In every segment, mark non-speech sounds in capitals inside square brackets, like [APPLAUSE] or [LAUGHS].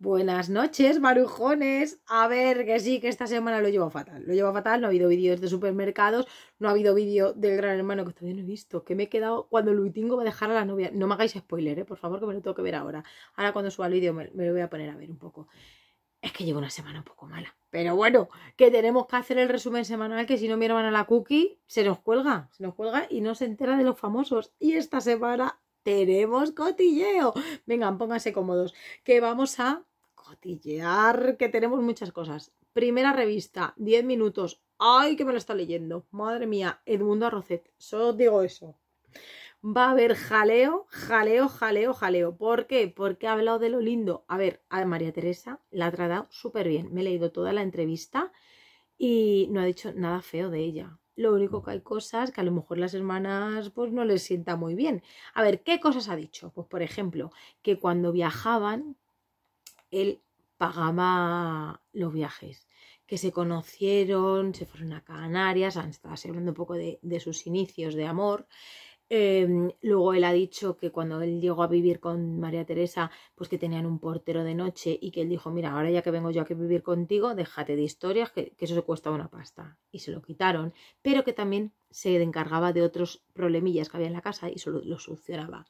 Buenas noches, marujones. A ver, que sí, que esta semana lo llevo fatal. Lo llevo fatal, no ha habido vídeos de supermercados, no ha habido vídeo del gran hermano que todavía no he visto, que me he quedado cuando Luitingo va a dejar a la novia. No me hagáis spoiler, ¿eh? por favor, que me lo tengo que ver ahora. Ahora cuando suba el vídeo me, lo voy a poner a ver un poco. Es que llevo una semana un poco mala. Pero bueno, que tenemos que hacer el resumen semanal, que si no mi a la cookie se nos cuelga, se nos cuelga y no se entera de los famosos. Y esta semana... Tenemos cotilleo. Vengan, pónganse cómodos. Que vamos a que tenemos muchas cosas. Primera revista, 10 minutos. ¡Ay, que me lo está leyendo! Madre mía, Edmundo Arrocet. Solo digo eso. Va a haber jaleo, jaleo, jaleo, jaleo. ¿Por qué? Porque ha hablado de lo lindo. A ver, a María Teresa la ha tratado súper bien. Me he leído toda la entrevista y no ha dicho nada feo de ella. Lo único que hay cosas que a lo mejor las hermanas pues no les sienta muy bien. A ver, ¿qué cosas ha dicho? Pues por ejemplo, que cuando viajaban él pagaba los viajes, que se conocieron, se fueron a Canarias, estaba hablando un poco de, sus inicios de amor. Em, luego él ha dicho que cuando él llegó a vivir con María Teresa, pues que tenían un portero de noche y que él dijo, mira, ahora ya que vengo yo a vivir contigo, déjate de historias, que, eso se cuesta una pasta. Y se lo quitaron, pero que también se encargaba de otros problemillas que había en la casa y solo lo solucionaba.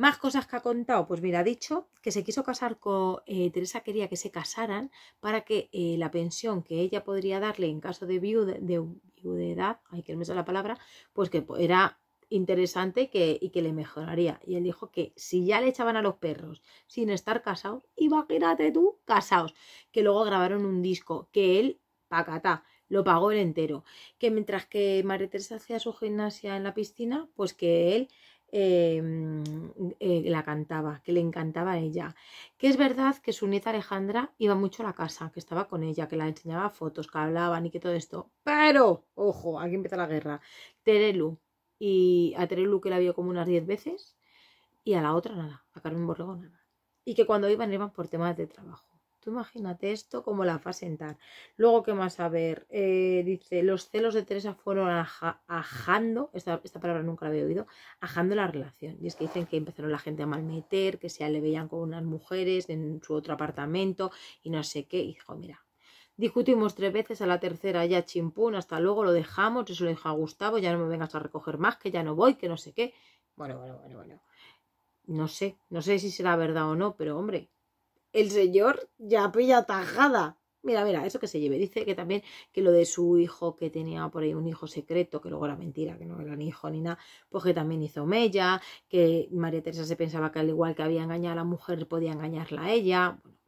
Más cosas que ha contado. Pues mira, ha dicho que se quiso casar con eh, Teresa, quería que se casaran para que eh, la pensión que ella podría darle en caso de, de viudedad, hay que no me la palabra, pues que era interesante y que, y que le mejoraría. Y él dijo que si ya le echaban a los perros sin estar casados, quedarte tú, casaos que luego grabaron un disco que él, pacata, lo pagó el entero. Que mientras que María Teresa hacía su gimnasia en la piscina, pues que él Em, eh, la cantaba, que le encantaba a ella. Que es verdad que su nieta Alejandra iba mucho a la casa, que estaba con ella, que la enseñaba fotos, que hablaban y que todo esto. Pero, ojo, aquí empieza la guerra. Terelu, y a Terelu que la vio como unas 10 veces, y a la otra nada, a Carmen Borrego nada. Y que cuando iban, iban por temas de trabajo. Tú imagínate esto como la a sentar. Luego, ¿qué más? A ver, eh, dice, los celos de Teresa fueron ajando, esta, palabra nunca la había oído, ajando la relación. Y es que dicen que empezaron la gente a malmeter, que se le veían con unas mujeres en su otro apartamento y no sé qué. Y dijo, mira, discutimos tres veces, a la tercera ya chimpún, hasta luego lo dejamos, eso lo a Gustavo, ya no me vengas a recoger más, que ya no voy, que no sé qué. Bueno, bueno, bueno, bueno. No sé, no sé si será verdad o no, pero hombre, el señor ya pilla tajada. Mira, mira, eso que se lleve. Dice que también que lo de su hijo, que tenía por ahí un hijo secreto, que luego era mentira, que no era ni hijo ni nada, pues que también hizo mella, que María Teresa se pensaba que al igual que había engañado a la mujer, podía engañarla a ella. Bueno,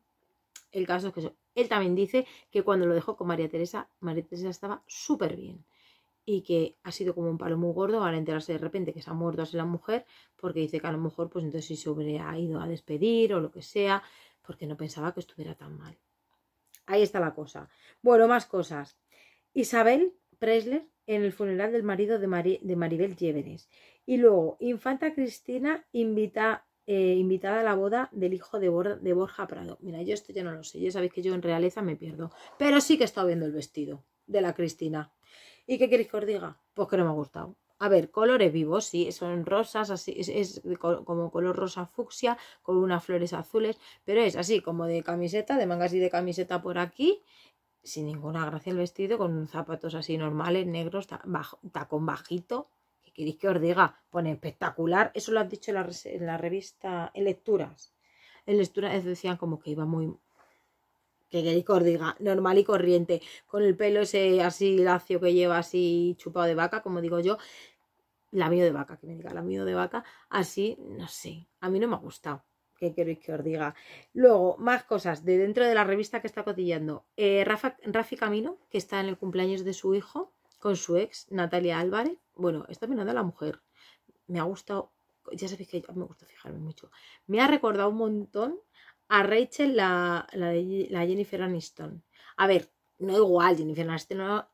el caso es que Él también dice que cuando lo dejó con María Teresa, María Teresa estaba súper bien y que ha sido como un palo muy gordo al enterarse de repente que se ha muerto así la mujer, porque dice que a lo mejor pues entonces si se ha ido a despedir o lo que sea, porque no pensaba que estuviera tan mal. Ahí está la cosa. Bueno, más cosas. Isabel Presler en el funeral del marido de, de Maribel Llévenes. Y luego, Infanta Cristina invita, eh, invitada a la boda del hijo de, de, Borja Prado. Mira, yo esto ya no lo sé, ya sabéis que yo en realeza me pierdo. Pero sí que he estado viendo el vestido de la Cristina. ¿Y qué queréis que os diga? Pues que no me ha gustado. A ver, colores vivos, sí, son rosas, así, es, como color rosa fucsia, con unas flores azules, pero es así como de camiseta, de mangas y de camiseta por aquí, sin ninguna gracia el vestido, con zapatos así normales, negros, tacón bajito. que queréis que os diga? Pone espectacular. Eso lo has dicho en la, en la revista, en lecturas. En lecturas decían como que iba muy, que queréis que os normal y corriente, con el pelo ese así lacio que lleva así chupado de vaca, como digo yo, la mío de vaca, que me diga la mío de vaca, así, no sé, a mí no me ha gustado. ¿Qué queréis que os diga? Luego, más cosas de dentro de la revista que está cotillando. Eh, Rafa, Rafi Camino, que está en el cumpleaños de su hijo, con su ex, Natalia Álvarez. Bueno, está mirando a la mujer. Me ha gustado, ya sabéis que me gusta fijarme mucho. Me ha recordado un montón a Rachel, la, Jennifer Aniston. A ver, no igual, Jennifer Aniston, no,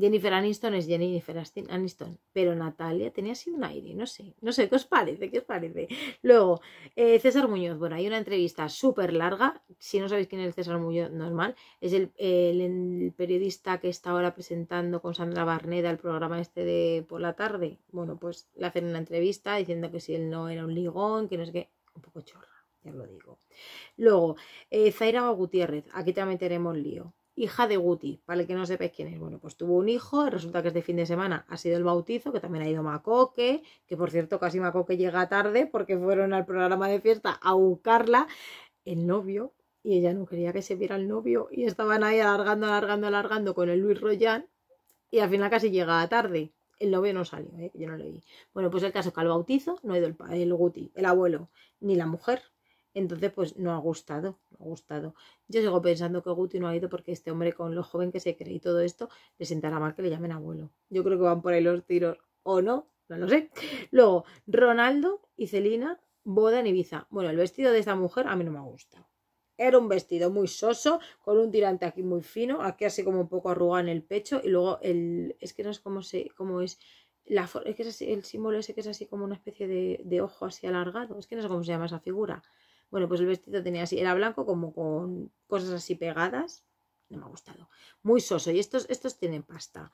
Jennifer Aniston es Jennifer Aniston, pero Natalia tenía así un aire, no sé, no sé, ¿qué os parece? ¿Qué os parece? Luego, eh, César Muñoz, bueno, hay una entrevista súper larga, si no sabéis quién es César Muñoz, normal, es el, periodista que está ahora presentando con Sandra Barneda el programa este de por la tarde, bueno, pues le hacen una entrevista diciendo que si él no era un ligón, que no sé qué, un poco chorra, ya lo digo. Luego, eh, Zaira Gutiérrez, aquí también tenemos lío hija de Guti, para el que no sepa quién es. Bueno, pues tuvo un hijo, resulta que este fin de semana ha sido el bautizo, que también ha ido Macoque, que por cierto casi Macoque llega tarde porque fueron al programa de fiesta a buscarla, el novio, y ella no quería que se viera el novio, y estaban ahí alargando, alargando, alargando con el Luis Royan y al final casi llega tarde. El novio no salió, ¿eh? yo no lo vi. Bueno, pues el caso es que al bautizo no ha ido el, el Guti, el abuelo, ni la mujer, entonces, pues no ha gustado, no ha gustado. Yo sigo pensando que Guti no ha ido porque este hombre con lo joven que se cree y todo esto, le sentará mal que le llamen abuelo. Yo creo que van por ahí los tiros o no, no lo sé. Luego, Ronaldo y Celina, boda en Ibiza. Bueno, el vestido de esta mujer a mí no me ha gustado. Era un vestido muy soso, con un tirante aquí muy fino, aquí así como un poco arrugado en el pecho y luego el... es que no sé cómo, se, cómo es... La, es que es el símbolo ese que es así como una especie de, de ojo así alargado. Es que no sé cómo se llama esa figura. Bueno, pues el vestido tenía así, era blanco como con cosas así pegadas. No me ha gustado. Muy soso. Y estos, estos tienen pasta.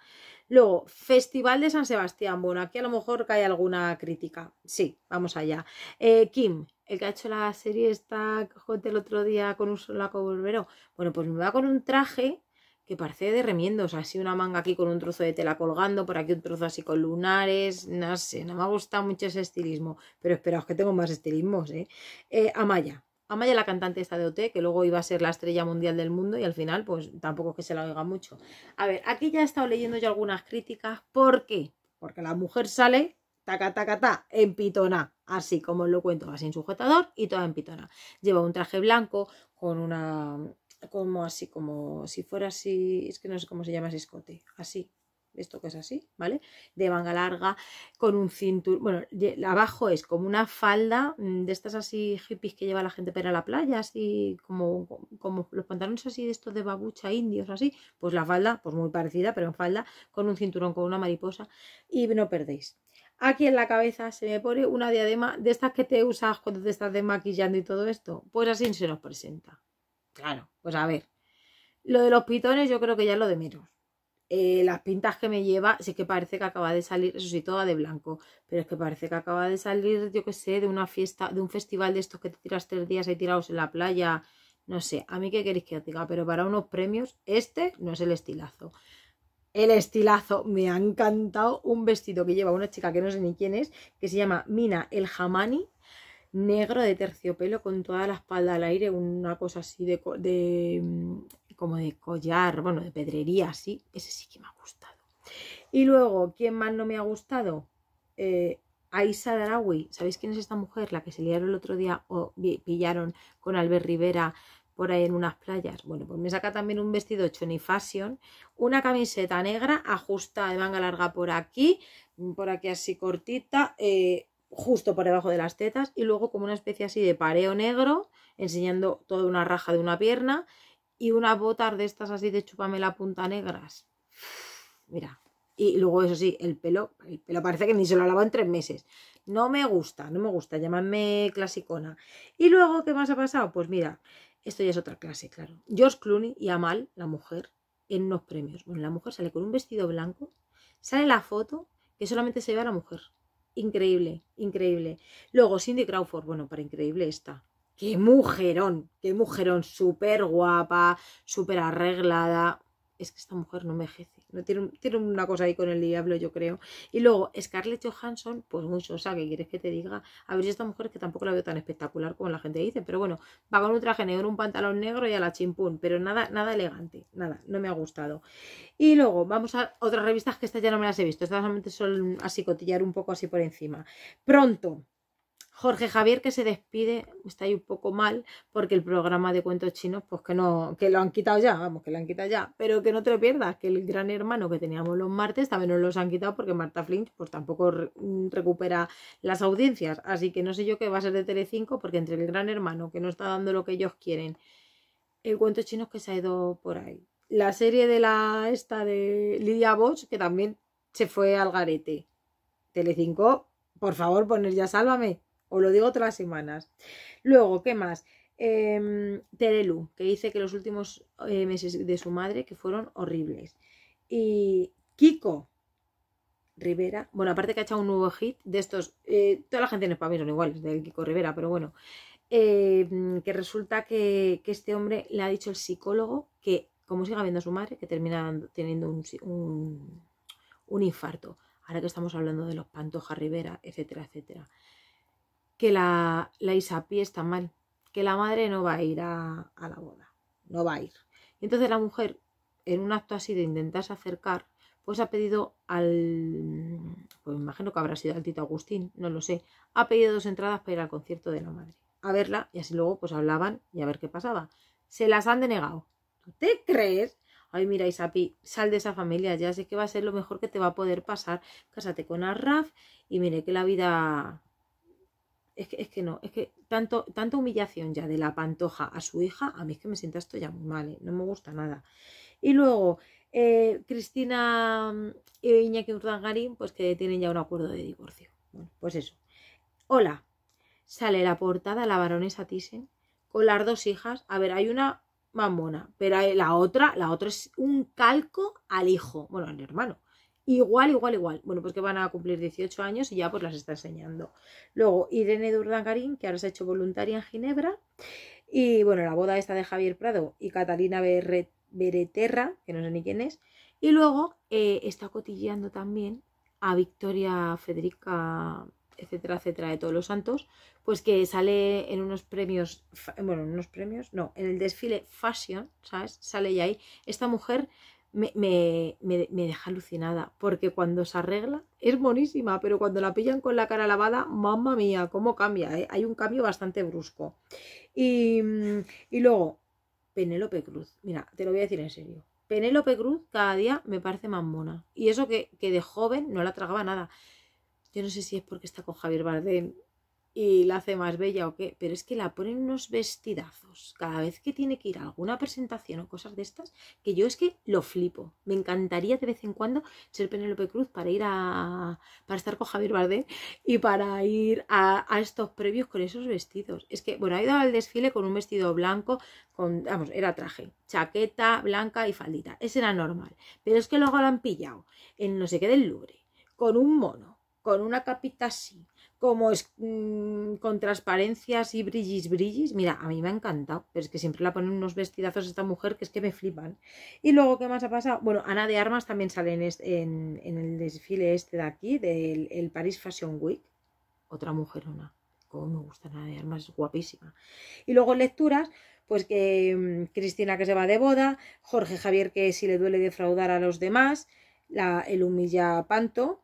Luego, Festival de San Sebastián. Bueno, aquí a lo mejor cae alguna crítica. Sí, vamos allá. Eh, Kim, el que ha hecho la serie esta el otro día con un solaco volveró Bueno, pues me va con un traje que parece de remiendos, así una manga aquí con un trozo de tela colgando, por aquí un trozo así con lunares, no sé, no me ha gustado mucho ese estilismo, pero esperaos que tengo más estilismos, ¿eh? eh Amaya, Amaya la cantante esta de OT, que luego iba a ser la estrella mundial del mundo y al final pues tampoco es que se la oiga mucho. A ver, aquí ya he estado leyendo yo algunas críticas, ¿por qué? Porque la mujer sale taca, taca, ta, en pitona, así como os lo cuento, así en sujetador y toda en pitona. Lleva un traje blanco con una, como así, como si fuera así, es que no sé cómo se llama ese escote, así, esto que es así, ¿vale? De manga larga, con un cinturón, bueno, abajo es como una falda mm, de estas así hippies que lleva la gente para la playa, así como, como los pantalones así de estos de babucha indios, así, pues la falda, pues muy parecida, pero en falda, con un cinturón, con una mariposa, y no perdéis. Aquí en la cabeza se me pone una diadema de estas que te usas cuando te estás desmaquillando y todo esto, pues así se nos presenta. Claro, pues a ver. Lo de los pitones yo creo que ya es lo de menos. Eh, las pintas que me lleva, sí que parece que acaba de salir, eso sí, toda de blanco, pero es que parece que acaba de salir, yo que sé, de una fiesta, de un festival de estos que te tiras tres días y tirados en la playa, no sé, a mí qué queréis que os diga, pero para unos premios, este no es el estilazo. El estilazo, me ha encantado un vestido que lleva una chica que no sé ni quién es, que se llama Mina El Jamani negro de terciopelo con toda la espalda al aire, una cosa así de, mm, como de collar, bueno, de pedrería así. Ese sí que me ha gustado. Y luego, ¿quién más no me ha gustado? Eh, Aisa Darawi. ¿Sabéis quién es esta mujer? La que se liaron el otro día o pillaron con Albert Rivera por ahí en unas playas. Bueno, pues me saca también un vestido choni fashion, una camiseta negra ajustada de manga larga por aquí, mm, por aquí así cortita, eh, justo por debajo de las tetas y luego como una especie así de pareo negro, enseñando toda una raja de una pierna y unas botas de estas así de chúpame la punta negras. [SIGHS] Mira. Y luego eso sí, el pelo, el pelo parece que ni se lo ha lavado en tres meses. No me gusta, no me gusta, llámame clasicona. Y luego, ¿qué más ha pasado? Pues mira, esto ya es otra clase, claro. George Clooney y Amal, la mujer, en los premios. Bueno, la mujer sale con un vestido blanco, sale la foto que solamente se ve a la mujer increíble, increíble. Luego, Cindy Crawford, bueno, para increíble esta, Qué mujerón, qué mujerón, súper guapa, súper arreglada es que esta mujer no mejece. No tiene, una cosa ahí con el diablo, yo creo. Y luego, Scarlett Johansson, pues muy sosa, ¿Qué quieres que te diga? A ver, si esta mujer que tampoco la veo tan espectacular como la gente dice, pero bueno, va con un traje negro, un pantalón negro y a la chimpún, pero nada, nada elegante, nada, no me ha gustado. Y luego, vamos a otras revistas que estas ya no me las he visto, estas solamente son así cotillar un poco así por encima. Pronto, Jorge Javier que se despide, está ahí un poco mal, porque el programa de cuentos chinos, pues que no, que lo han quitado ya, vamos, que lo han quitado ya, pero que no te lo pierdas, que el gran hermano que teníamos los martes también nos los han quitado porque Marta Flint pues tampoco mm, recupera las audiencias, así que no sé yo qué va a ser de Telecinco, porque entre el gran hermano que no está dando lo que ellos quieren, el cuento chino que se ha ido por ahí. La serie de la esta de Lidia Bosch, que también se fue al garete. Telecinco, por favor, poner ya sálvame o lo digo todas las semanas. Luego, ¿qué más? Em, Terelu, que dice que los últimos eh, meses de su madre que fueron horribles. Y Kiko Rivera, bueno, aparte que ha echado un nuevo hit de estos, eh, toda la gente en España son iguales de Kiko Rivera, pero bueno, em, que resulta que, este hombre le ha dicho el psicólogo que, como siga viendo a su madre, que termina teniendo un, un infarto. Ahora que estamos hablando de los Pantoja Rivera, etcétera, etcétera que la, la Isapi está mal, que la madre no va a ir a, la boda, no va a ir. entonces la mujer, en un acto así de intentarse acercar, pues ha pedido al, pues me imagino que habrá sido al Tito Agustín, no lo sé, ha pedido dos entradas para ir al concierto de la madre, a verla y así luego pues hablaban y a ver qué pasaba. Se las han denegado. ¿Tú te crees? Ay, mira, Isapi, sal de esa familia, ya sé que va a ser lo mejor que te va a poder pasar. Cásate con Arraf y mire que la vida es que, es que no, es que tanto, tanta humillación ya de la pantoja a su hija, a mí es que me sienta esto ya muy mal, ¿eh? no me gusta nada. Y luego, eh, Cristina mm, y Iñaki Urdangarín, pues que tienen ya un acuerdo de divorcio. Bueno, pues eso. Hola, sale la portada la baronesa Thyssen con las dos hijas. A ver, hay una mamona, pero la otra, la otra es un calco al hijo, bueno, al hermano igual, igual, igual. Bueno, pues que van a cumplir 18 años y ya pues las está enseñando. Luego Irene Durdangarín, que ahora se ha hecho voluntaria en Ginebra. Y bueno, la boda esta de Javier Prado y Catalina Bereterra, que no sé ni quién es. Y luego eh, está cotilleando también a Victoria Federica, etcétera, etcétera, de todos los santos, pues que sale en unos premios, bueno, en unos premios, no, en el desfile Fashion, ¿sabes? Sale ya ahí esta mujer me, deja alucinada, porque cuando se arregla es monísima pero cuando la pillan con la cara lavada, mamma mía, cómo cambia, ¿eh? hay un cambio bastante brusco. Y, luego, Penélope Cruz, mira, te lo voy a decir en serio. Penélope Cruz cada día me parece más mona. Y eso que, que de joven no la tragaba nada. Yo no sé si es porque está con Javier Bardem, y la hace más bella o qué, pero es que la ponen unos vestidazos cada vez que tiene que ir a alguna presentación o cosas de estas, que yo es que lo flipo. Me encantaría de vez en cuando ser Penélope Cruz para ir a. para estar con Javier Bardem y para ir a, a, estos previos con esos vestidos. Es que, bueno, ha ido al desfile con un vestido blanco, con. vamos, era traje, chaqueta blanca y faldita. Ese era normal. Pero es que luego la han pillado en no sé qué del Louvre, con un mono, con una capita así como es, mm, con transparencias y brillis brillis. Mira, a mí me ha encantado, pero es que siempre la ponen unos vestidazos esta mujer que es que me flipan. Y luego, ¿qué más ha pasado? Bueno, Ana de Armas también sale en, en, el desfile este de aquí, del el Paris Fashion Week. Otra mujer, una. como me gusta Ana de Armas, es guapísima. Y luego lecturas, pues que mm, Cristina que se va de boda, Jorge Javier que si le duele defraudar a los demás, la, el humilla Panto,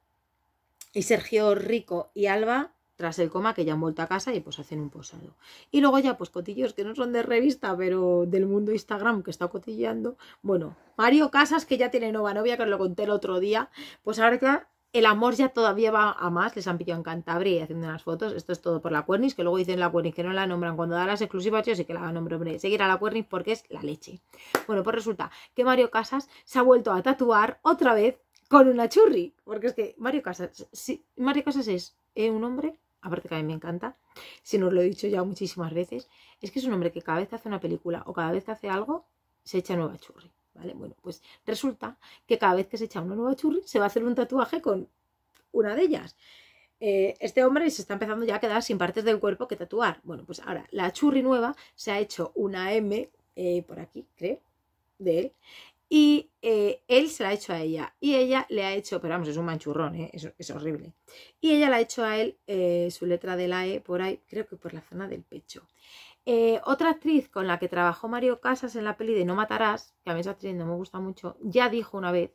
y Sergio Rico y Alba, tras el coma, que ya han vuelto a casa y pues hacen un posado. Y luego ya, pues cotillos que no son de revista, pero del mundo Instagram que está cotillando Bueno, Mario Casas, que ya tiene nueva novia, que os lo conté el otro día, pues ahora que el amor ya todavía va a más, les han pillado en Cantabria y haciendo unas fotos, esto es todo por la Cuernis, que luego dicen la Cuernis que no la nombran, cuando da las exclusivas yo sí que la nombro, hombre, seguir a la Cuernis porque es la leche. Bueno, pues resulta que Mario Casas se ha vuelto a tatuar otra vez con una churri. Porque es que Mario Casas, Mario Casas es eh, un hombre, aparte que a mí me encanta, si no lo he dicho ya muchísimas veces, es que es un hombre que cada vez que hace una película o cada vez que hace algo, se echa nueva churri. ¿Vale? Bueno, pues resulta que cada vez que se echa una nueva churri, se va a hacer un tatuaje con una de ellas. Eh, este hombre se está empezando ya a quedar sin partes del cuerpo que tatuar. Bueno, pues ahora la churri nueva se ha hecho una M eh, por aquí, creo, de él, y eh, él se la ha hecho a ella y ella le ha hecho, pero vamos, es un manchurrón, ¿eh? es, horrible. Y ella le ha hecho a él eh, su letra de la E por ahí, creo que por la zona del pecho. otra actriz con la que trabajó Mario Casas en la peli de No Matarás, que a mí esa actriz no me gusta mucho, ya dijo una vez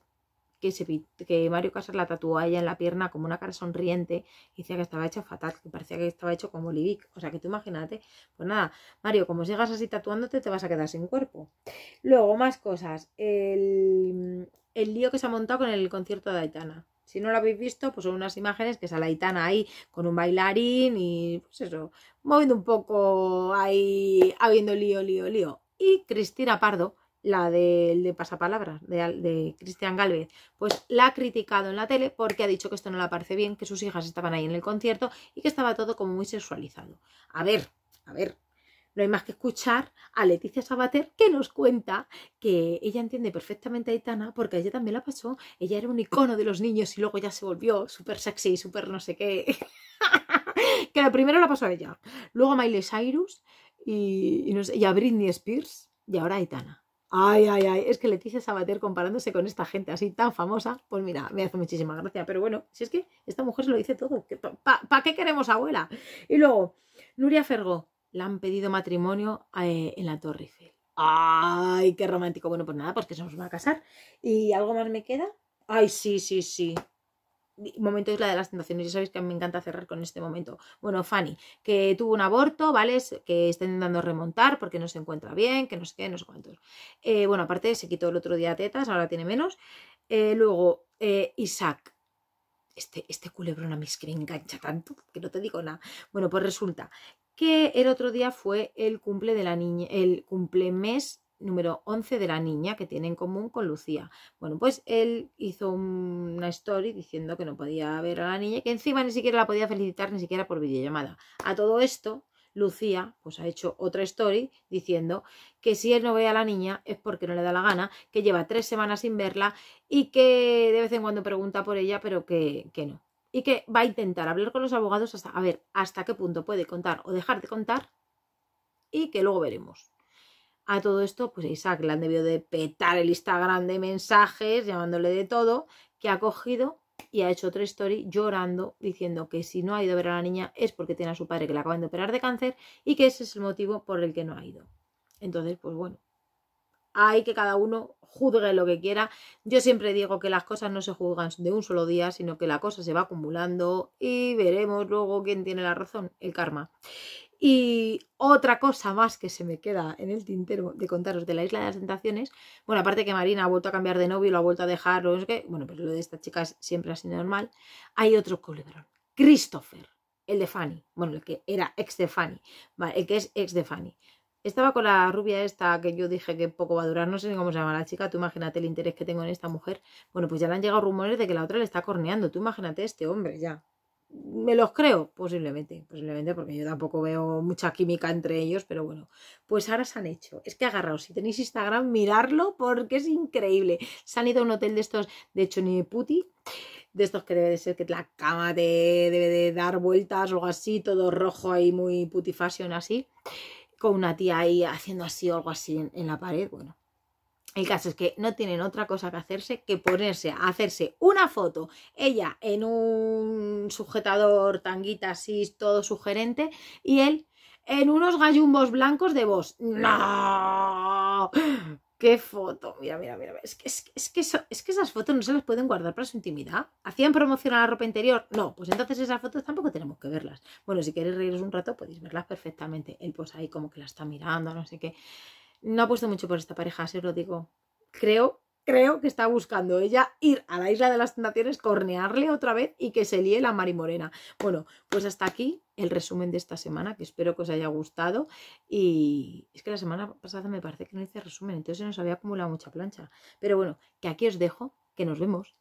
que, Mario Casas la tatuó a ella en la pierna como una cara sonriente y decía que estaba hecha fatal, que parecía que estaba hecho como livic O sea que tú imagínate, pues nada, Mario, como sigas así tatuándote, te vas a quedar sin cuerpo. Luego, más cosas. El, el lío que se ha montado con el concierto de Aitana. Si no lo habéis visto, pues son unas imágenes que sale Aitana ahí con un bailarín y pues eso, moviendo un poco ahí, habiendo lío, lío, lío. Y Cristina Pardo, la del de pasapalabras de, de Cristian Galvez, pues la ha criticado en la tele porque ha dicho que esto no le parece bien, que sus hijas estaban ahí en el concierto y que estaba todo como muy sexualizado. A ver, a ver, no hay más que escuchar a Leticia Sabater que nos cuenta que ella entiende perfectamente a Aitana porque ella también la pasó. Ella era un icono de los niños y luego ya se volvió súper sexy, y súper no sé qué. [LAUGHS] que la primero la pasó a ella, luego a Miley Cyrus y, y a Britney Spears y ahora a Aitana. Ay, ay, ay, es que Leticia Sabater comparándose con esta gente así tan famosa, pues mira, me hace muchísima gracia. Pero bueno, si es que esta mujer se lo dice todo, ¿para qué queremos abuela? Y luego, Nuria Fergo, le han pedido matrimonio eh, en la Torre Eiffel. ¡Ay, qué romántico! Bueno, pues nada, pues que se nos va a casar. ¿Y algo más me queda? ¡Ay, sí, sí, sí! momento es la de las tentaciones. Ya sabéis que me encanta cerrar con este momento. Bueno, Fanny, que tuvo un aborto, ¿vale? Que está intentando remontar porque no se encuentra bien, que no sé qué, no sé cuántos. Eh, bueno, aparte se quitó el otro día tetas, ahora tiene menos. Eh, luego, eh, Isaac. Este, este culebrón a mí es que me engancha tanto que no te digo nada. Bueno, pues resulta que el otro día fue el cumple de la niña, el cumple mes número 11 de la niña que tiene en común con Lucía. Bueno, pues él hizo una story diciendo que no podía ver a la niña, que encima ni siquiera la podía felicitar, ni siquiera por videollamada. A todo esto, Lucía pues ha hecho otra story diciendo que si él no ve a la niña es porque no le da la gana, que lleva tres semanas sin verla y que de vez en cuando pregunta por ella, pero que, que no. Y que va a intentar hablar con los abogados hasta a ver hasta qué punto puede contar o dejar de contar y que luego veremos. A todo esto, pues Isaac le han debido de petar el Instagram de mensajes, llamándole de todo, que ha cogido y ha hecho otra story llorando, diciendo que si no ha ido a ver a la niña es porque tiene a su padre que le acaban de operar de cáncer y que ese es el motivo por el que no ha ido. Entonces, pues bueno, hay que cada uno juzgue lo que quiera. Yo siempre digo que las cosas no se juzgan de un solo día, sino que la cosa se va acumulando y veremos luego quién tiene la razón, el karma. Y otra cosa más que se me queda en el tintero de contaros de la isla de las tentaciones, bueno, aparte que Marina ha vuelto a cambiar de novio, lo ha vuelto a dejar, es que, bueno, pero lo de esta chica siempre ha sido normal, hay otro culebrón, Christopher, el de Fanny, bueno, el que era ex de Fanny, vale, el que es ex de Fanny. Estaba con la rubia esta que yo dije que poco va a durar, no sé cómo se llama la chica, tú imagínate el interés que tengo en esta mujer. Bueno, pues ya le han llegado rumores de que la otra le está corneando, tú imagínate este hombre ya. ¿Me los creo? Posiblemente, posiblemente, porque yo tampoco veo mucha química entre ellos, pero bueno, pues ahora se han hecho. Es que agarraos, si tenéis Instagram, mirarlo porque es increíble. Se han ido a un hotel de estos, de hecho, ni puti, de estos que debe de ser que la cama debe de dar vueltas o algo así, todo rojo ahí, muy putifashion así, con una tía ahí haciendo así o algo así en la pared, bueno. El caso es que no tienen otra cosa que hacerse que ponerse a hacerse una foto, ella en un sujetador, tanguita así, todo sugerente, y él en unos gallumbos blancos de voz. ¡No! ¡Qué foto! Mira, mira, mira. Es que, es, que esas fotos no se las pueden guardar para su intimidad. ¿Hacían promoción a la ropa interior? No, pues entonces esas fotos tampoco tenemos que verlas. Bueno, si queréis reíros un rato podéis verlas perfectamente. Él pues ahí como que la está mirando, no sé qué. No ha puesto mucho por esta pareja, se lo digo. Creo, creo que está buscando ella ir a la isla de las tentaciones, cornearle otra vez y que se líe la Morena. Bueno, pues hasta aquí el resumen de esta semana, que espero que os haya gustado. Y es que la semana pasada me parece que no hice resumen, entonces se nos había acumulado mucha plancha. Pero bueno, que aquí os dejo, que nos vemos.